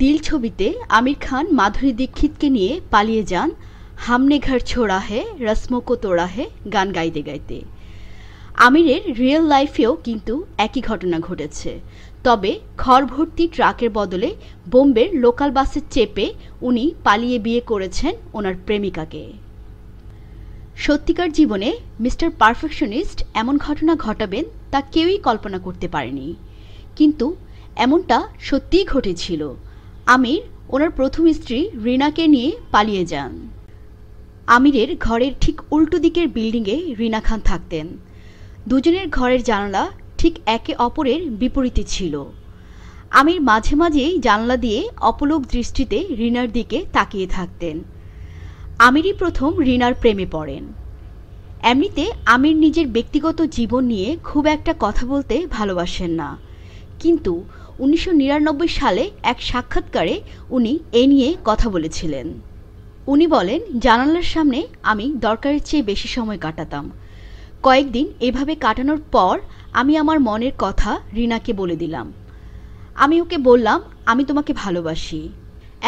দিল ছবিতে আমির খান মাধুরী দীক্ষিতকে নিয়ে পালিয়ে যান হামনে ঘর ছোড়া হে রসমোকো তোড়া হে গান গাইতে গাইতে আমিরের রিয়েল লাইফেও কিন্তু একই ঘটনা ঘটেছে তবে খড়ভর্তি ট্রাকের বদলে বোম্বের লোকাল বাসে চেপে উনি পালিয়ে বিয়ে করেছেন ওনার প্রেমিকাকে সত্যিকার জীবনে মিস্টার পারফেকশনিস্ট এমন ঘটনা ঘটাবেন তা কেউই কল্পনা করতে পারেনি কিন্তু এমনটা সত্যিই ঘটেছিল আমির ওনার প্রথম স্ত্রী রিনাকে নিয়ে পালিয়ে যান আমিরের ঘরের ঠিক উল্টো দিকের বিল্ডিংয়ে রিনা খান থাকতেন দুজনের ঘরের জানলা ঠিক একে অপরের বিপরীতে ছিল আমির মাঝে মাঝেই জানলা দিয়ে অপলোক দৃষ্টিতে রিনার দিকে তাকিয়ে থাকতেন আমিরই প্রথম রিনার প্রেমে পড়েন এমনিতে আমির নিজের ব্যক্তিগত জীবন নিয়ে খুব একটা কথা বলতে ভালোবাসেন না কিন্তু উনিশশো সালে এক সাক্ষাৎকারে উনি এ নিয়ে কথা বলেছিলেন উনি বলেন জানালার সামনে আমি দরকারের চেয়ে বেশি সময় কাটাতাম কয়েকদিন এভাবে কাটানোর পর আমি আমার মনের কথা রিনাকে বলে দিলাম আমি ওকে বললাম আমি তোমাকে ভালোবাসি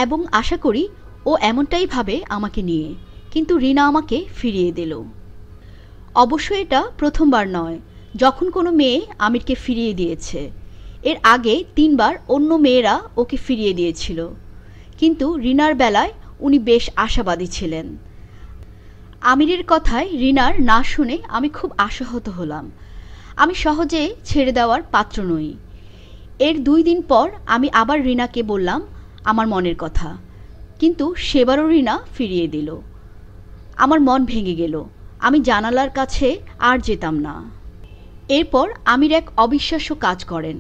এবং আশা করি ও এমনটাই ভাবে আমাকে নিয়ে কিন্তু রিনা আমাকে ফিরিয়ে দিল অবশ্য এটা প্রথমবার নয় যখন কোনো মেয়ে আমিরকে ফিরিয়ে দিয়েছে এর আগে তিনবার অন্য মেয়েরা ওকে ফিরিয়ে দিয়েছিল কিন্তু রিনার বেলায় উনি বেশ আশাবাদী ছিলেন আমিরের কথায় রিনার না শুনে আমি খুব আশাহত হলাম আমি সহজে ছেড়ে দেওয়ার পাত্র নই এর দুই দিন পর আমি আবার রিনাকে বললাম আমার মনের কথা কিন্তু সেবারও রিনা ফিরিয়ে দিল আমার মন ভেঙে গেল আমি জানালার কাছে আর যেতাম না এরপর আমির এক অবিশ্বাস্য কাজ করেন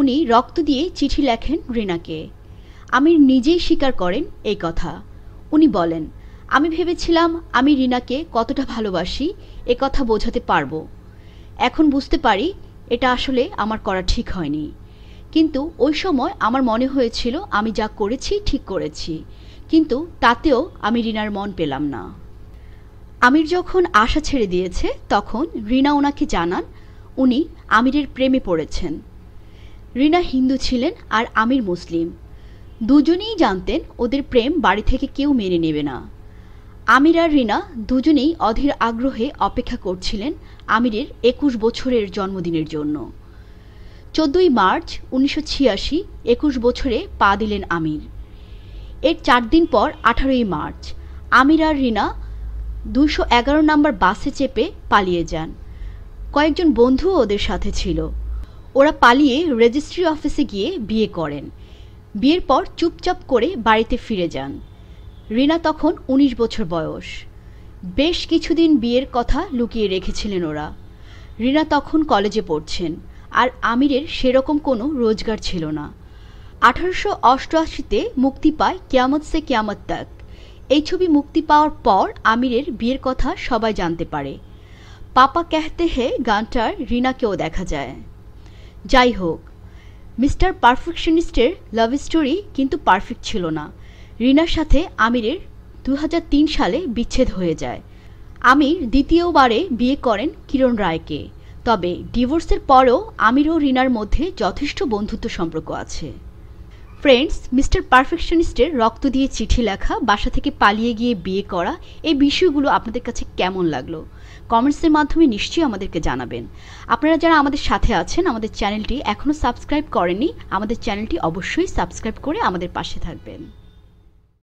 উনি রক্ত দিয়ে চিঠি লেখেন রিনাকে আমির নিজেই স্বীকার করেন এই কথা উনি বলেন আমি ভেবেছিলাম আমি রিনাকে কতটা ভালোবাসি এ কথা বোঝাতে পারবো এখন বুঝতে পারি এটা আসলে আমার করা ঠিক হয়নি কিন্তু ওই সময় আমার মনে হয়েছিল আমি যা করেছি ঠিক করেছি কিন্তু তাতেও আমি রিনার মন পেলাম না আমির যখন আশা ছেড়ে দিয়েছে তখন রিনা ওনাকে জানান উনি আমিরের প্রেমে পড়েছেন রিনা হিন্দু ছিলেন আর আমির মুসলিম দুজনেই জানতেন ওদের প্রেম বাড়ি থেকে কেউ মেনে নেবে না আমির আর রিনা দুজনেই অধীর আগ্রহে অপেক্ষা করছিলেন আমিরের একুশ বছরের জন্মদিনের জন্য চোদ্দই মার্চ উনিশশো ছিয়াশি একুশ বছরে পা দিলেন আমির এর চার দিন পর আঠারোই মার্চ আমির আর রিনা দুশো এগারো নম্বর বাসে চেপে পালিয়ে যান কয়েকজন বন্ধুও ওদের সাথে ছিল ওরা পালিয়ে রেজিস্ট্রি অফিসে গিয়ে বিয়ে করেন বিয়ের পর চুপচাপ করে বাড়িতে ফিরে যান রিনা তখন ১৯ বছর বয়স বেশ কিছুদিন বিয়ের কথা লুকিয়ে রেখেছিলেন ওরা রিনা তখন কলেজে পড়ছেন আর আমিরের সেরকম কোনো রোজগার ছিল না আঠারোশো অষ্টআশিতে মুক্তি পায় ক্যামত সে ক্যামত তাক এই ছবি মুক্তি পাওয়ার পর আমিরের বিয়ের কথা সবাই জানতে পারে পাপা কেহতে হে গানটার রিনাকেও দেখা যায় যাই হোক মিস্টার পারফেকশনিস্টের লাভ স্টোরি কিন্তু পারফেক্ট ছিল না রিনার সাথে আমিরের দু সালে বিচ্ছেদ হয়ে যায় আমির দ্বিতীয়বারে বিয়ে করেন কিরণ রায়কে তবে ডিভোর্সের পরও আমির ও রিনার মধ্যে যথেষ্ট বন্ধুত্ব সম্পর্ক আছে ফ্রেন্ডস মিস্টার পারফেকশনিস্টের রক্ত দিয়ে চিঠি লেখা বাসা থেকে পালিয়ে গিয়ে বিয়ে করা এই বিষয়গুলো আপনাদের কাছে কেমন লাগলো কমেন্টসের মাধ্যমে নিশ্চয়ই আমাদেরকে জানাবেন আপনারা যারা আমাদের সাথে আছেন আমাদের চ্যানেলটি এখনও সাবস্ক্রাইব করেননি আমাদের চ্যানেলটি অবশ্যই সাবস্ক্রাইব করে আমাদের পাশে থাকবেন